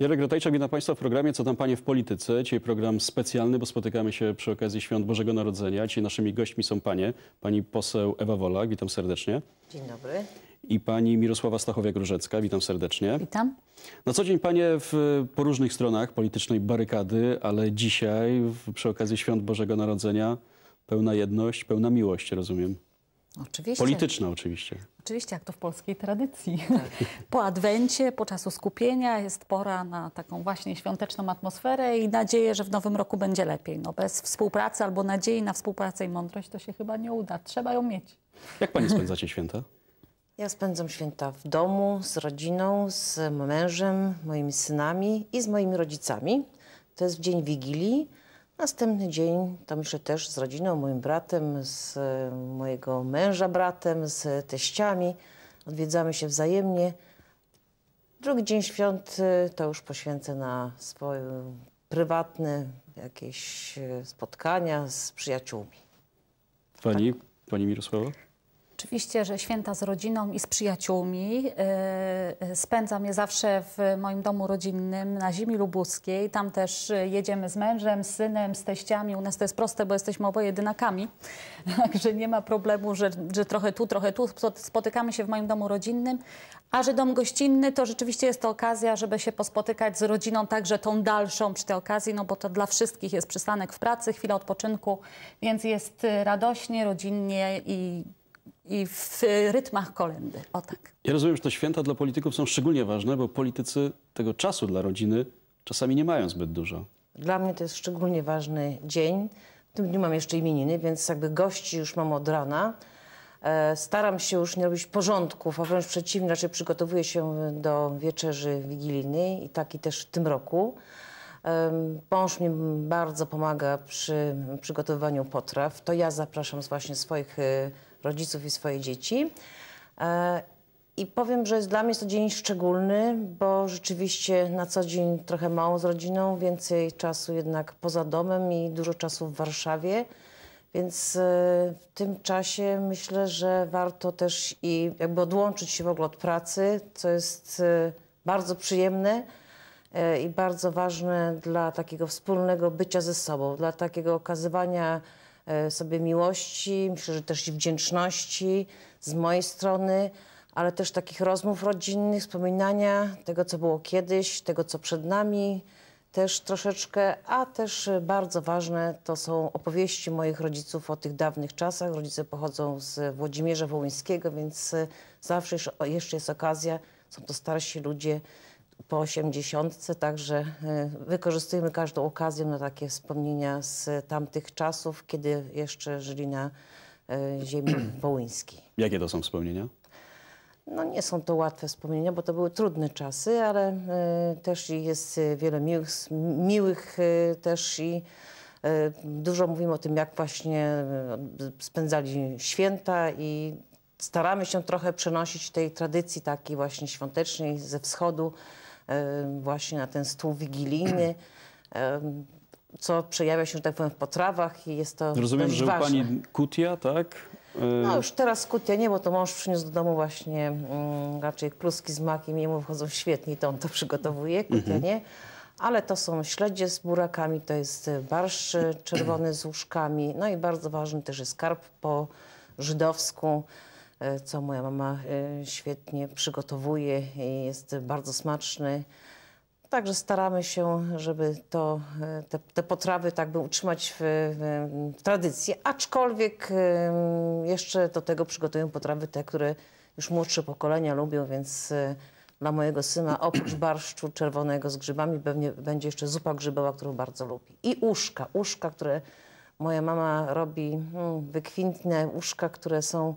Jarek Rotajczak, witam Państwa w programie Co tam Panie w Polityce. Dzisiaj program specjalny, bo spotykamy się przy okazji Świąt Bożego Narodzenia. Dzisiaj naszymi gośćmi są Panie, Pani poseł Ewa Wola, witam serdecznie. Dzień dobry. I Pani Mirosława Stachowiak-Różecka, witam serdecznie. Witam. Na co dzień Panie w, po różnych stronach politycznej barykady, ale dzisiaj przy okazji Świąt Bożego Narodzenia pełna jedność, pełna miłość, rozumiem. Oczywiście. Polityczna oczywiście. Oczywiście, jak to w polskiej tradycji. Po adwencie, po czasu skupienia jest pora na taką właśnie świąteczną atmosferę i nadzieję, że w nowym roku będzie lepiej. No bez współpracy albo nadziei na współpracę i mądrość to się chyba nie uda. Trzeba ją mieć. Jak pani spędzacie święta? Ja spędzam święta w domu, z rodziną, z mężem, moimi synami i z moimi rodzicami. To jest w dzień Wigilii. Następny dzień to myślę też z rodziną, moim bratem, z e, mojego męża bratem, z teściami. Odwiedzamy się wzajemnie. Drugi dzień świąt e, to już poświęcę na swoje prywatne jakieś e, spotkania z przyjaciółmi. Pani, tak. pani Mirosława? Oczywiście, że święta z rodziną i z przyjaciółmi. Y, y, Spędzam je zawsze w moim domu rodzinnym na ziemi lubuskiej. Tam też y, jedziemy z mężem, z synem, z teściami. U nas to jest proste, bo jesteśmy oboje jedynakami. Także nie ma problemu, że, że trochę tu, trochę tu. Spotykamy się w moim domu rodzinnym. A że dom gościnny, to rzeczywiście jest to okazja, żeby się pospotykać z rodziną także tą dalszą przy tej okazji, no bo to dla wszystkich jest przystanek w pracy, chwila odpoczynku, więc jest radośnie, rodzinnie i i w e, rytmach kolendy. O tak. Ja rozumiem, że te święta dla polityków są szczególnie ważne, bo politycy tego czasu dla rodziny czasami nie mają zbyt dużo. Dla mnie to jest szczególnie ważny dzień. W tym dniu mam jeszcze imieniny, więc jakby gości już mam od rana. E, staram się już nie robić porządków, a wręcz przeciwnie, raczej przygotowuję się do wieczerzy wigilijnej i taki też w tym roku. Pąż mi bardzo pomaga przy przygotowywaniu potraw. To ja zapraszam właśnie swoich e, rodziców i swoje dzieci. E, I powiem, że dla mnie jest to dzień szczególny, bo rzeczywiście na co dzień trochę mało z rodziną, więcej czasu jednak poza domem i dużo czasu w Warszawie. Więc e, w tym czasie myślę, że warto też i jakby odłączyć się w ogóle od pracy, co jest e, bardzo przyjemne i bardzo ważne dla takiego wspólnego bycia ze sobą, dla takiego okazywania E, sobie miłości, myślę, że też i wdzięczności z mojej strony, ale też takich rozmów rodzinnych, wspominania tego, co było kiedyś, tego, co przed nami też troszeczkę, a też bardzo ważne to są opowieści moich rodziców o tych dawnych czasach. Rodzice pochodzą z Włodzimierza Wołyńskiego, więc zawsze jeszcze jest okazja, są to starsi ludzie, po osiemdziesiątce, także y, wykorzystujemy każdą okazję na takie wspomnienia z tamtych czasów, kiedy jeszcze żyli na y, ziemi wołyńskiej. Jakie to są wspomnienia? No nie są to łatwe wspomnienia, bo to były trudne czasy, ale y, też jest wiele miłych, miłych też i dużo mówimy o tym, jak właśnie spędzali święta i staramy się trochę przenosić tej tradycji takiej właśnie świątecznej ze wschodu właśnie na ten stół wigilijny co przejawia się, że tak powiem, w potrawach i jest to Rozumiem, że ważne. u pani kutia, tak? Y, no już teraz kutia nie, bo to mąż przyniósł do domu właśnie mm, raczej kluski z makiem, jemu wychodzą świetnie to on to przygotowuje, kutia mhm. nie. Ale to są śledzie z burakami, to jest barszcz czerwony z łóżkami, no i bardzo ważny też jest skarb po żydowsku. E, co moja mama e, świetnie przygotowuje i jest bardzo smaczny. Także staramy się, żeby to, e, te, te potrawy tak by utrzymać w, w, tradycji, aczkolwiek jeszcze do tego przygotują potrawy te, które już młodsze pokolenia lubią, więc dla mojego syna oprócz barszczu czerwonego z grzybami pewnie będzie jeszcze zupa grzybowa, którą bardzo lubi. I uszka, uszka, które moja mama robi, mm, wykwintne uszka, które są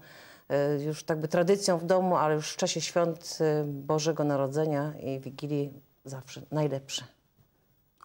E, już tak by tradycją w domu, ale już w czasie świąt e, Bożego Narodzenia i Wigilii zawsze najlepsze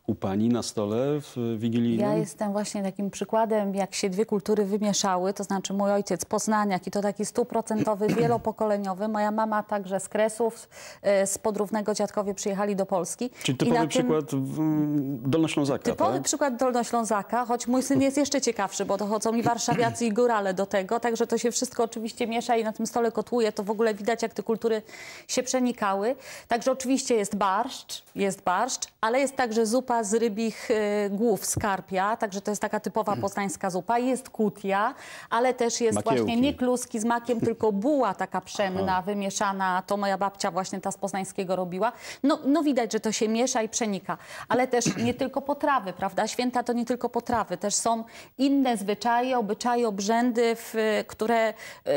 u pani na stole w Wigilii? Ja jestem właśnie takim przykładem, jak się dwie kultury wymieszały, to znaczy mój ojciec poznaniak i to taki stuprocentowy, wielopokoleniowy, moja mama także z Kresów, z e, podrównego dziadkowie przyjechali do Polski. Czyli typowy tym... przykład mm, Dolnoślązaka, tak? Typowy tak? przykład Dolnoślązaka, choć mój syn jest jeszcze ciekawszy, bo dochodzą i warszawiacy i górale do tego, także to się wszystko oczywiście miesza i na tym stole kotłuje, to w ogóle widać, jak te kultury się przenikały. Także oczywiście jest barszcz, jest barszcz, ale jest także zupa z rybich y, głów, skarpia, także to jest taka typowa mm. poznańska zupa. Jest kutia, ale też jest Makiełki. właśnie nie kluski z makiem, tylko buła taka przemna, Aha. wymieszana. To moja babcia właśnie ta z poznańskiego robiła. No, no widać, że to się miesza i przenika. Ale też nie tylko potrawy, prawda? Święta to nie tylko potrawy. Też są inne zwyczaje, obyczaje, obrzędy, w, które,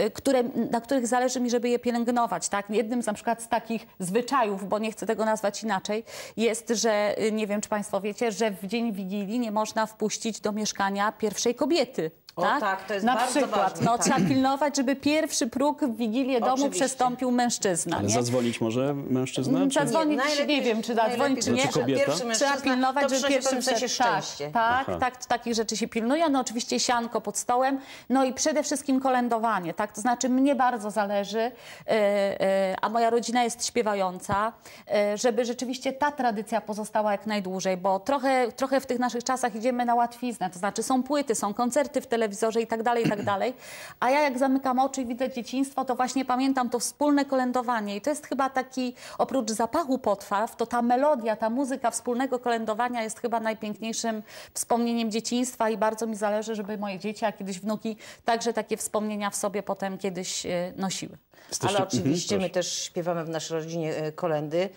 y, które, na których zależy mi, żeby je pielęgnować. Tak? Jednym z na przykład z takich zwyczajów, bo nie chcę tego nazwać inaczej, jest, że y, nie wiem, czy Państwo Państwo wiecie, że w dzień Wigilii nie można wpuścić do mieszkania pierwszej kobiety o, tak? tak, to jest Na bardzo przykład, ważne, no, tak. trzeba pilnować, żeby pierwszy próg w Wigilię domu Oczywiście. przestąpił mężczyzna. Ale nie? zadzwonić może mężczyzna? Mm, czy? Zadzwonić, nie, nie wiem, czy zadzwonić, czy nie. kobieta? Trzeba pilnować, żeby pierwszy przed... Tak, tak, tak, takich rzeczy się pilnuje. No oczywiście sianko pod stołem, no i przede wszystkim kolędowanie, tak? To znaczy mnie bardzo zależy, e, e, a moja rodzina jest śpiewająca, e, żeby rzeczywiście ta tradycja pozostała jak najdłużej, bo trochę, trochę w tych naszych czasach idziemy na łatwiznę, to znaczy są płyty, są koncerty w telewizji, telewizorze i tak dalej, i tak dalej. A ja jak zamykam oczy i widzę dzieciństwo, to właśnie pamiętam to wspólne kolędowanie. I to jest chyba taki, oprócz zapachu potwarw, to ta melodia, ta muzyka wspólnego kolędowania jest chyba najpiękniejszym wspomnieniem dzieciństwa i bardzo mi zależy, żeby moje dzieci, a kiedyś wnuki, także takie wspomnienia w sobie potem kiedyś e, nosiły. Jesteście... Ale oczywiście mhm, my też śpiewamy w naszej rodzinie e, kolendy.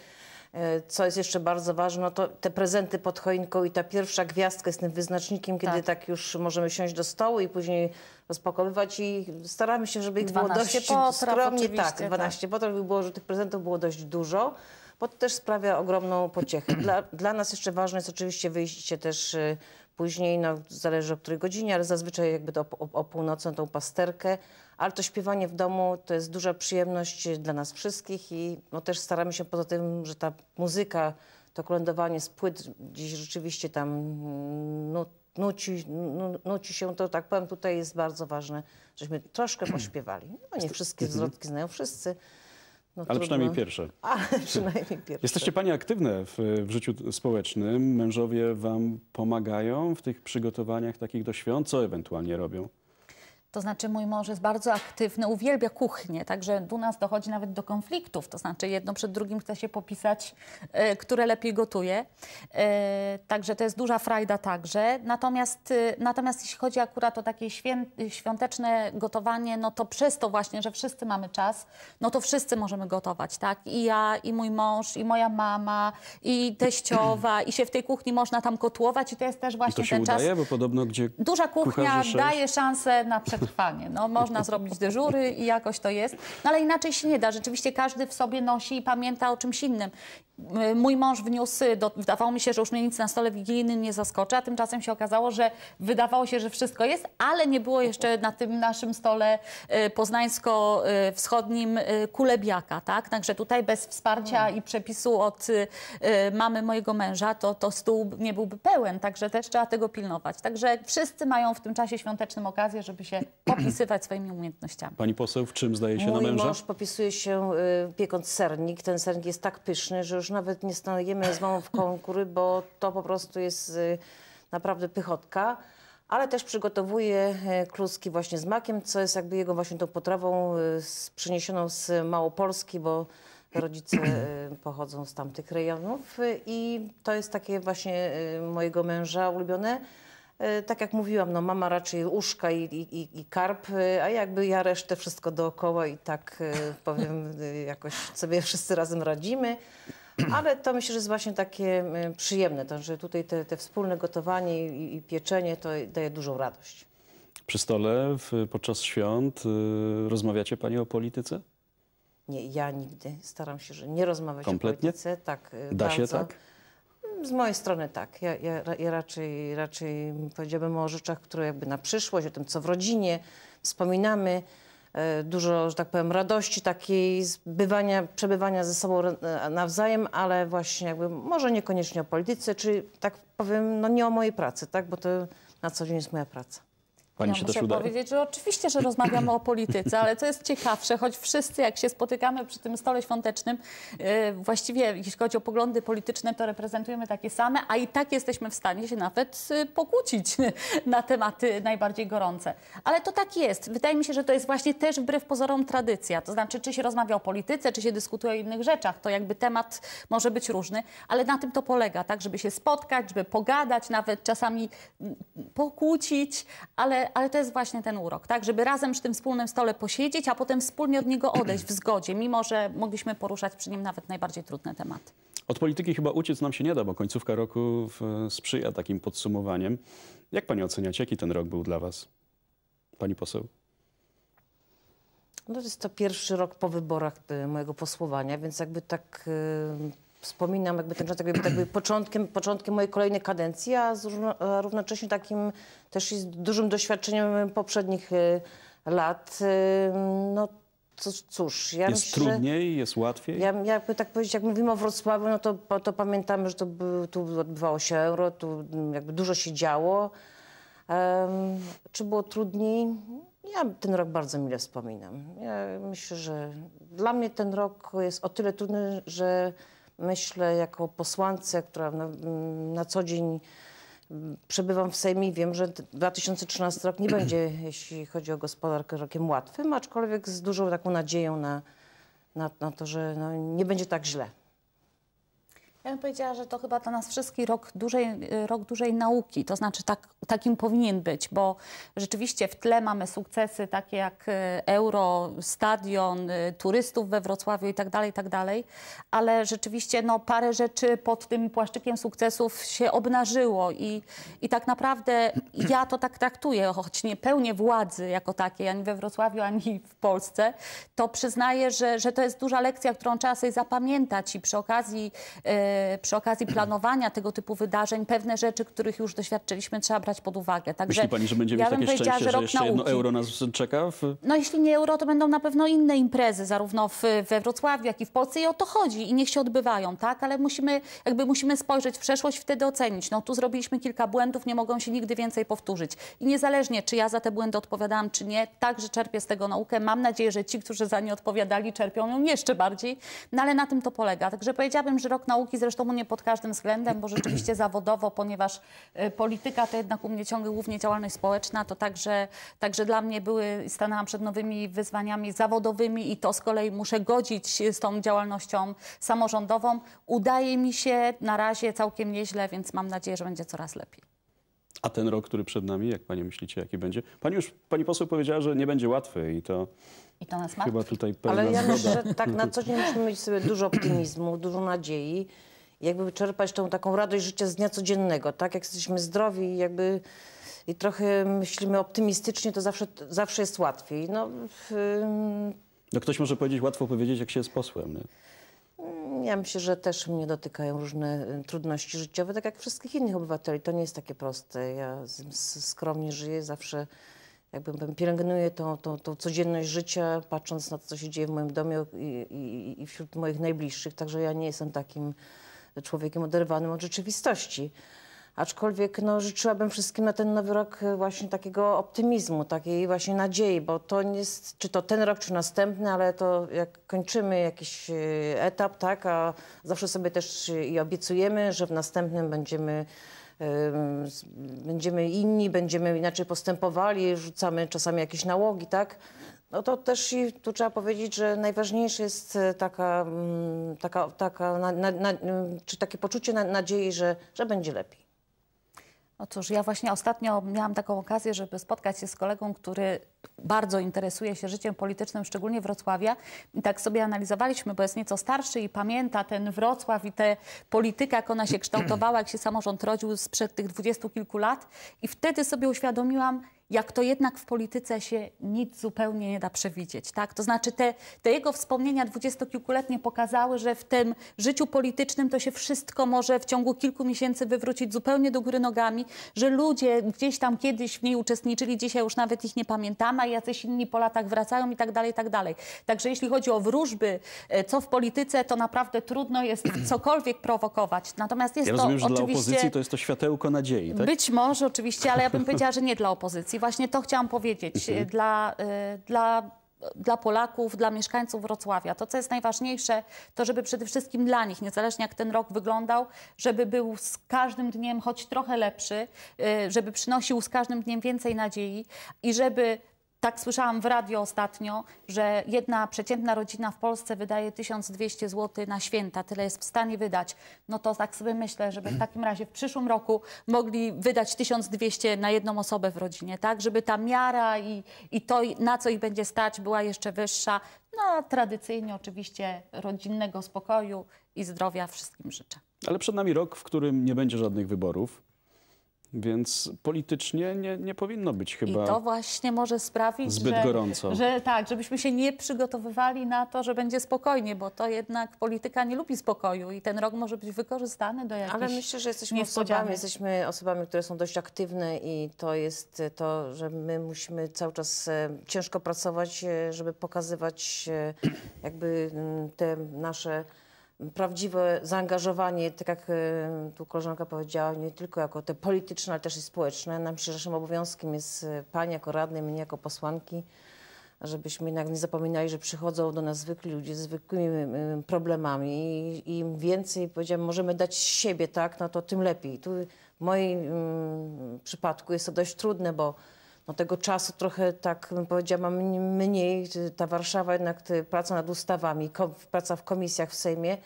E, co jest jeszcze bardzo ważne, no to te prezenty pod choinką i ta pierwsza gwiazdka z tym wyznacznikiem, kiedy tak, tak już możemy siąść do stołu i później rozpakowywać i staramy się, żeby ich było dość potraw, skromnie. Tak, 12 tak. potraw, było, że tych prezentów było dość dużo bo to też sprawia ogromną pociechę. Dla, dla nas jeszcze ważne jest oczywiście wyjście też y, Później, no, zależy o której godzinie, ale zazwyczaj jakby to o, o północą tą pasterkę. Ale to śpiewanie w domu to jest duża przyjemność dla nas wszystkich i no, też staramy się poza tym, że ta muzyka, to kolędowanie z płyt gdzieś rzeczywiście tam no, nuci, nuci się, to tak powiem, tutaj jest bardzo ważne, żeśmy troszkę pośpiewali. No nie wszystkie mhm. zwrotki znają wszyscy, no, Ale trudno. przynajmniej pierwsze. A, przynajmniej pierwsze. Jesteście Pani aktywne w, w, życiu społecznym. Mężowie Wam pomagają w tych przygotowaniach takich do świąt? Co ewentualnie robią? To znaczy mój mąż jest bardzo aktywny, uwielbia kuchnię, także u nas dochodzi nawet do konfliktów. To znaczy jedno przed drugim chce się popisać, y, które lepiej gotuje. Y, także to jest duża frajda także. Natomiast, y, natomiast jeśli chodzi akurat o takie świąteczne gotowanie, no to przez to właśnie, że wszyscy mamy czas, no to wszyscy możemy gotować, tak? I ja, i mój mąż, i moja mama, i teściowa, i się w tej kuchni można tam kotłować i to jest też właśnie I to się ten udaje, czas. Bo podobno gdzie Duża kuchnia daje szansę na przekroczenie przetrwanie. No, można zrobić dyżury i jakoś to jest, no, ale inaczej się nie da. Rzeczywiście każdy w sobie nosi i pamięta o czymś innym mój mąż wniósł, do, wydawało mi się, że już mnie nic na stole wigilijnym nie zaskoczy, a tymczasem się okazało, że wydawało się, że wszystko jest, ale nie było jeszcze na tym naszym stole y, poznańsko-wschodnim y, kulebiaka, tak? Także tutaj bez wsparcia i przepisu od y, mamy mojego męża, to, to stół nie byłby pełen, także też trzeba tego pilnować. Także wszyscy mają w tym czasie świątecznym okazję, żeby się popisywać swoimi umiejętnościami. Pani poseł, w czym zdaje się mój na męża? Mój mąż popisuje się y, piekąc sernik. Ten sernik jest tak pyszny, że już już nawet nie stajemy z mamą w konkury, bo to po prostu jest y, naprawdę pychotka. Ale też przygotowuje y, kluski właśnie z makiem, co jest jakby jego właśnie tą potrawą y, przeniesioną z Małopolski, bo rodzice pochodzą z tamtych rejonów i to jest takie właśnie mojego męża ulubione. Tak jak mówiłam, no mama raczej uszka i, i, i karp, a jakby ja resztę wszystko dookoła i tak powiem, jakoś sobie wszyscy razem radzimy ale to myślę, że jest właśnie takie przyjemne, to, że tutaj te, te wspólne gotowanie i, i pieczenie to daje dużą radość. Przy stole w, podczas świąt y, rozmawiacie Pani o polityce? Nie, ja nigdy staram się, że nie rozmawiać Kompletnie? o polityce. Tak, y, da bardzo. się tak? Z mojej strony tak. Ja, ja, ja, raczej, raczej powiedziałbym o rzeczach, które jakby na przyszłość, o tym, co w rodzinie wspominamy. E, dużo, że tak powiem, radości takiej bywania, przebywania ze sobą e, nawzajem, ale właśnie jakby może niekoniecznie o polityce, czy tak powiem, no nie o mojej pracy, tak, bo to na co dzień jest moja praca. Pani ja się muszę też udaje. powiedzieć, że oczywiście, że rozmawiamy o polityce, ale co jest ciekawsze, choć wszyscy jak się spotykamy przy tym stole świątecznym, e, właściwie jeśli chodzi o poglądy polityczne, to reprezentujemy takie same, a i tak jesteśmy w stanie się nawet e, pokłócić na tematy najbardziej gorące. Ale to tak jest. Wydaje mi się, że to jest właśnie też wbrew pozorom tradycja. To znaczy, czy się rozmawia o polityce, czy się dyskutuje o innych rzeczach, to jakby temat może być różny, ale na tym to polega, tak, żeby się spotkać, żeby pogadać, nawet czasami mm, pokłócić, ale ale, to jest właśnie ten urok, tak? Żeby razem przy tym wspólnym stole posiedzieć, a potem wspólnie od niego odejść w zgodzie, mimo że mogliśmy poruszać przy nim nawet najbardziej trudne tematy. Od polityki chyba uciec nam się nie da, bo końcówka roku sprzyja takim podsumowaniem. Jak pani oceniacie, jaki ten rok był dla was? Pani poseł. No to jest to pierwszy rok po wyborach e, mojego posłowania, więc jakby tak e, wspominam jakby ten czas jakby, jakby początkiem, początkiem mojej kolejnej kadencji, a, z, a równocześnie takim też i z dużym doświadczeniem poprzednich y, lat. Y, no, cóż, ja jest myślę, trudniej, jest łatwiej? Ja, jakby tak powiedzieć, jak mówimy o Wrocławiu, no to, to pamiętamy, że to by, tu odbywało się euro, tu jakby dużo się działo. Um, czy było trudniej? Ja ten rok bardzo mile wspominam. Ja myślę, że dla mnie ten rok jest o tyle trudny, że myślę jako posłance, która na, na co dzień mm, przebywam w Sejmie i wiem, że 2013 rok nie będzie, jeśli chodzi o gospodarkę, rokiem łatwym, aczkolwiek z dużą taką nadzieją na, na, na to, że no, nie będzie tak źle. Ja bym powiedziała, że to chyba dla nas wszystkich rok dużej, rok dużej nauki. To znaczy tak, takim powinien być, bo rzeczywiście w tle mamy sukcesy takie jak e, euro, stadion, e, turystów we Wrocławiu i tak dalej, tak dalej. Ale rzeczywiście no, parę rzeczy pod tym płaszczykiem sukcesów się obnażyło i, i tak naprawdę ja to tak traktuję, choć nie pełnię władzy jako takiej ani we Wrocławiu, ani w Polsce, to przyznaję, że, że to jest duża lekcja, którą trzeba sobie zapamiętać i przy okazji... Yy, Y, przy okazji planowania tego typu wydarzeń pewne rzeczy, których już doświadczyliśmy, trzeba brać pod uwagę. Także Myśli pani, że będziemy ja mieć takie szczęście, że, że jeszcze nauki. jedno euro nas czeka? W... No jeśli nie euro, to będą na pewno inne imprezy, zarówno w, we Wrocławiu, jak i w Polsce i o to chodzi i niech się odbywają, tak? Ale musimy, jakby musimy spojrzeć w przeszłość, wtedy ocenić. No tu zrobiliśmy kilka błędów, nie mogą się nigdy więcej powtórzyć. I niezależnie, czy ja za te błędy odpowiadałam, czy nie, także czerpię z tego naukę. Mam nadzieję, że ci, którzy za nie odpowiadali, czerpią ją jeszcze bardziej. No ale na tym to polega. Także powiedziałabym, że rok nauki zresztą u mnie pod każdym względem, bo rzeczywiście zawodowo, ponieważ y, polityka to jednak u mnie ciągle głównie działalność społeczna, to także, także dla mnie były, stanęłam przed nowymi wyzwaniami zawodowymi i to z kolei muszę godzić z tą działalnością samorządową. Udaje mi się na razie całkiem nieźle, więc mam nadzieję, że będzie coraz lepiej. A ten rok, który przed nami, jak Pani myślicie, jaki będzie? Pani już, Pani poseł powiedziała, że nie będzie łatwy i to... I to nas martwi. Chyba tutaj Ale ja myślę, że tak na co dzień musimy mieć sobie dużo optymizmu, dużo nadziei jakby czerpać tą taką radość życia z dnia codziennego, tak? Jak jesteśmy zdrowi i jakby i trochę myślimy optymistycznie, to zawsze, zawsze jest łatwiej. No, yy... no ktoś może powiedzieć, łatwo powiedzieć, jak się jest posłem, nie? Mm, ja myślę, że też mnie dotykają różne y, trudności życiowe, tak jak wszystkich innych obywateli. To nie jest takie proste. Ja skromnie żyję, zawsze jakby pielęgnuję tą, tą, tą codzienność życia, patrząc na to, co się dzieje w moim domu i, i, i wśród moich najbliższych. Także ja nie jestem takim człowiekiem oderwanym od rzeczywistości. Aczkolwiek no, życzyłabym wszystkim na ten nowy rok e, właśnie takiego optymizmu, takiej właśnie nadziei, bo to nie jest, czy to ten rok, czy następny, ale to jak kończymy jakiś e, etap, tak, a zawsze sobie też i obiecujemy, że w następnym będziemy będziemy inni, będziemy inaczej postępowali, rzucamy czasami jakieś nałogi, tak? No to też i tu trzeba powiedzieć, że najważniejsze jest e, taka, mm, taka, taka na, na, na, mm, czy takie poczucie nadziei, że, że będzie lepiej. No ja właśnie ostatnio miałam taką okazję, żeby spotkać się z kolegą, który bardzo interesuje się życiem politycznym, szczególnie Wrocławia. I tak sobie analizowaliśmy, bo jest nieco starszy i pamięta ten Wrocław i tę politykę, jak ona się kształtowała, jak się samorząd rodził sprzed tych dwudziestu kilku lat. I wtedy sobie uświadomiłam, jak to jednak w polityce się nic zupełnie nie da przewidzieć. Tak? To znaczy te, te jego wspomnienia dwudziestokilkuletnie pokazały, że w tym życiu politycznym to się wszystko może w ciągu kilku miesięcy wywrócić zupełnie do góry nogami, że ludzie gdzieś tam kiedyś w niej uczestniczyli, dzisiaj już nawet ich nie pamiętamy, a jacyś inni po latach wracają i tak dalej, i tak dalej. Także jeśli chodzi o wróżby, e, co w polityce, to naprawdę trudno jest cokolwiek prowokować. Natomiast jest ja to że oczywiście... dla opozycji to jest to światełko nadziei, tak? Być może oczywiście, ale ja bym powiedziała, że nie dla opozycji właśnie to chciałam powiedzieć. Mhm. Y, dla, y, dla dla Polaków, dla mieszkańców Wrocławia. To, co jest najważniejsze, to żeby przede wszystkim dla nich, niezależnie jak ten rok wyglądał, żeby był z każdym dniem choć trochę lepszy, y, żeby przynosił z każdym dniem więcej nadziei i żeby tak słyszałam w radio ostatnio, że jedna przeciętna rodzina w Polsce wydaje 1200 zł na święta, tyle jest w stanie wydać. No to tak sobie myślę, żeby w takim razie w przyszłym roku mogli wydać 1200 na jedną osobę w rodzinie, tak? Żeby ta miara i, i to, na co ich będzie stać, była jeszcze wyższa. No a tradycyjnie oczywiście rodzinnego spokoju i zdrowia wszystkim życzę. Ale przed nami rok, w którym nie będzie żadnych wyborów. Więc politycznie nie, nie powinno być chyba. I to właśnie może sprawić, zbyt że, gorąco. że tak, żebyśmy się nie przygotowywali na to, że będzie spokojnie, bo to jednak polityka nie lubi spokoju i ten rok może być wykorzystany do jakichś Ale myślę, że jesteśmy osobami, jesteśmy osobami, które są dość aktywne i to jest to, że my musimy cały czas e, ciężko pracować, e, żeby pokazywać e, jakby mm, te nasze prawdziwe zaangażowanie, tak jak tu koleżanka powiedziała, nie tylko jako te polityczne, ale też i społeczne. Nam się naszym obowiązkiem jest e, pani jako radny, mnie jako posłanki, żebyśmy jednak nie zapominali, że przychodzą do nas zwykli ludzie z zwykłymi problemami i im więcej, możemy dać siebie, tak, no to tym lepiej. Tu w moim mm, przypadku jest to dość trudne, bo no, tego czasu trochę, tak bym powiedziała, mniej. Ta Warszawa jednak praca nad ustawami, praca w komisjach w Sejmie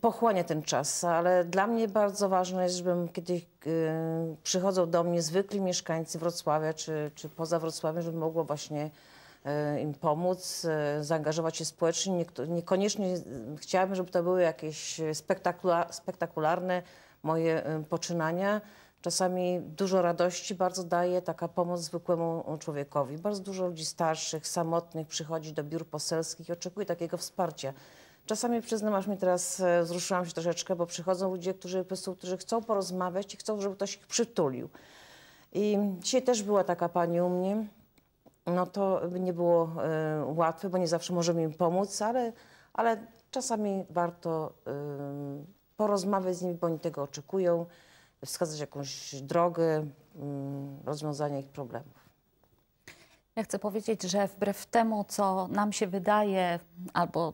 pochłania ten czas, ale dla mnie bardzo ważne jest, żebym kiedy yy, przychodzą do mnie zwykli mieszkańcy Wrocławia czy, czy poza Wrocławiem, żebym mogło właśnie y, im pomóc, yy, zaangażować się społecznie. niekoniecznie chciałabym, żeby to były jakieś spektakula spektakularne moje y, poczynania, Czasami dużo radości bardzo daje taka pomoc zwykłemu człowiekowi. Bardzo dużo ludzi starszych, samotnych przychodzi do biur poselskich i oczekuje takiego wsparcia. Czasami przyznam, aż mnie teraz e, wzruszyłam się troszeczkę, bo przychodzą ludzie, którzy, którzy chcą porozmawiać i chcą, żeby ktoś ich przytulił. I dzisiaj też była taka pani u mnie. No to nie było y, łatwe, bo nie zawsze możemy im pomóc, ale, ale czasami warto y, porozmawiać z nimi, bo oni tego oczekują wskazać jakąś drogę mm, rozwiązania ich problemów. Ja chcę powiedzieć, że wbrew temu, co nam się wydaje, albo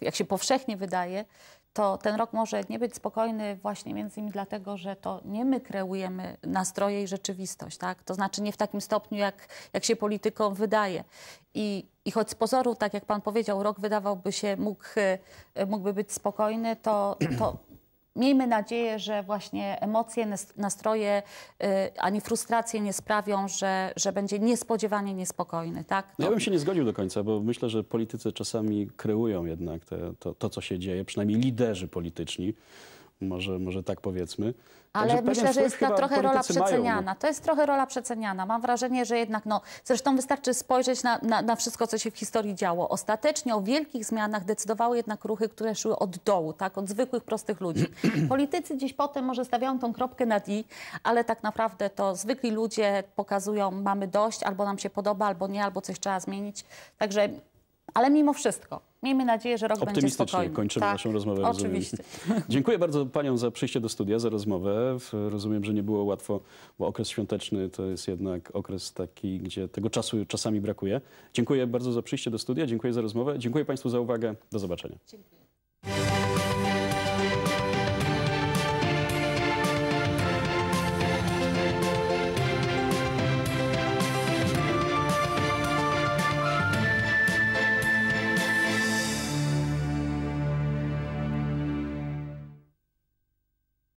jak się powszechnie wydaje, to ten rok może nie być spokojny właśnie między innymi dlatego, że to nie my kreujemy nastroje i rzeczywistość, tak? To znaczy nie w takim stopniu, jak, jak się politykom wydaje. I, I choć z pozoru, tak jak pan powiedział, rok wydawałby się, mógł, e, mógłby być spokojny, to, to Miejmy nadzieję, że właśnie emocje, nastroje y, ani frustracje nie sprawią, że, że będzie niespodziewanie niespokojny. Tak? No ja bym się nie zgodził do końca, bo myślę, że politycy czasami kreują jednak te, to, to, co się dzieje, przynajmniej liderzy polityczni może, może tak powiedzmy. Ale myślę, że jest to trochę rola no. przeceniana. Mają. To jest trochę rola przeceniana. Mam wrażenie, że jednak, no, zresztą wystarczy spojrzeć na, na, na, wszystko, co się w historii działo. Ostatecznie o wielkich zmianach decydowały jednak ruchy, które szły od dołu, tak, od zwykłych, prostych ludzi. Politycy dziś potem może stawiają tą kropkę nad i, ale tak naprawdę to zwykli ludzie pokazują, mamy dość, albo nam się podoba, albo nie, albo coś trzeba zmienić. Także ale mimo wszystko, miejmy nadzieję, że rok będzie spokojny. kończymy tak, naszą rozmowę. Oczywiście. Rozumiem. Dziękuję bardzo panią za przyjście do studia, za rozmowę. Rozumiem, że nie było łatwo, bo okres świąteczny to jest jednak okres taki, gdzie tego czasu czasami brakuje. Dziękuję bardzo za przyjście do studia, dziękuję za rozmowę, dziękuję państwu za uwagę. Do zobaczenia. Dziękuję.